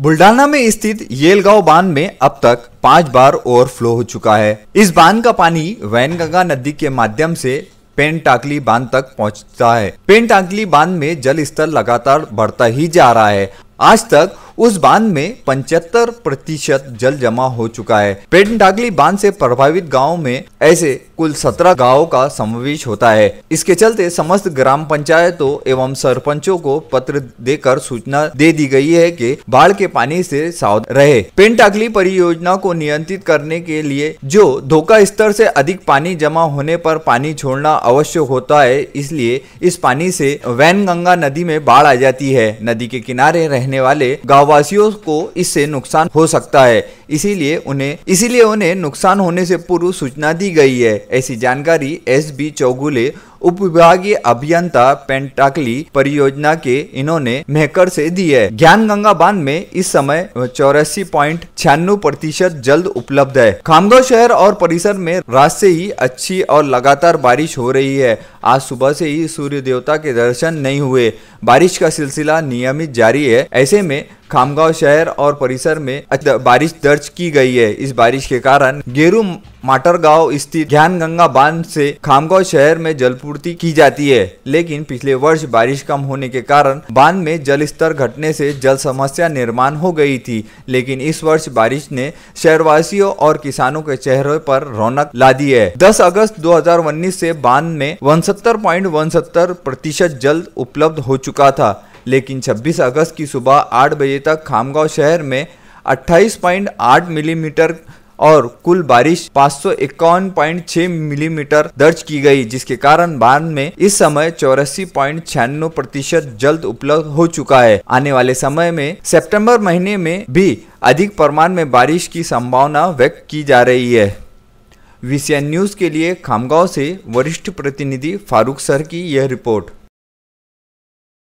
बुल्डाना में स्थित येलगांव बांध में अब तक पांच बार ओवरफ्लो हो चुका है इस बांध का पानी वैनगंगा नदी के माध्यम से टाकली बांध तक पहुंचता है टाकली बांध में जल स्तर लगातार बढ़ता ही जा रहा है आज तक उस बांध में पंचहत्तर प्रतिशत जल जमा हो चुका है डागली बांध से प्रभावित गाँव में ऐसे कुल सत्रह गाँव का समावेश होता है इसके चलते समस्त ग्राम पंचायतों एवं सरपंचों को पत्र देकर सूचना दे दी गई है कि बाढ़ के पानी से सावध रहे पेनटागली परियोजना को नियंत्रित करने के लिए जो धोखा स्तर से अधिक पानी जमा होने पर पानी छोड़ना अवश्य होता है इसलिए इस पानी से गंगा नदी में बाढ़ आ जाती है नदी के किनारे रहने वाले गाँव आवासियों को इससे नुकसान हो सकता है इसीलिए उन्हें इसीलिए उन्हें नुकसान होने से पूर्व सूचना दी गई है ऐसी जानकारी एस बी चौगुले उप विभागीय अभियंता पेंटाकली परियोजना के इन्होंने मेहकर से दी है ज्ञान गंगा बांध में इस समय चौरासी पॉइंट छियानवे प्रतिशत जल्द उपलब्ध है खामगांव शहर और परिसर में रात से ही अच्छी और लगातार बारिश हो रही है आज सुबह से ही सूर्य देवता के दर्शन नहीं हुए बारिश का सिलसिला नियमित जारी है ऐसे में खामगांव शहर और परिसर में बारिश दर्ज दर्ज की गई है इस बारिश के कारण गेरू माटर गांव स्थित ज्ञान गंगा बांध से खामगांव शहर में जलपूर्ति की जाती है लेकिन पिछले वर्ष बारिश कम होने के कारण बांध में जल स्तर घटने से जल समस्या निर्माण हो गई थी लेकिन इस वर्ष बारिश ने शहरवासियों और किसानों के चेहरे पर रौनक ला दी है 10 अगस्त 2019 से बांध में वनसत्तर प्रतिशत जल उपलब्ध हो चुका था लेकिन 26 अगस्त की सुबह 8 बजे तक खामगांव शहर में 28.8 मिलीमीटर और कुल बारिश पाँच मिलीमीटर दर्ज की गई जिसके कारण बांध में इस समय चौरासी पॉइंट छियानवे प्रतिशत जल्द उपलब्ध हो चुका है आने वाले समय में सितंबर महीने में भी अधिक प्रमाण में बारिश की संभावना व्यक्त की जा रही है वीसीएन न्यूज के लिए खामगांव से वरिष्ठ प्रतिनिधि फारूक सर की यह रिपोर्ट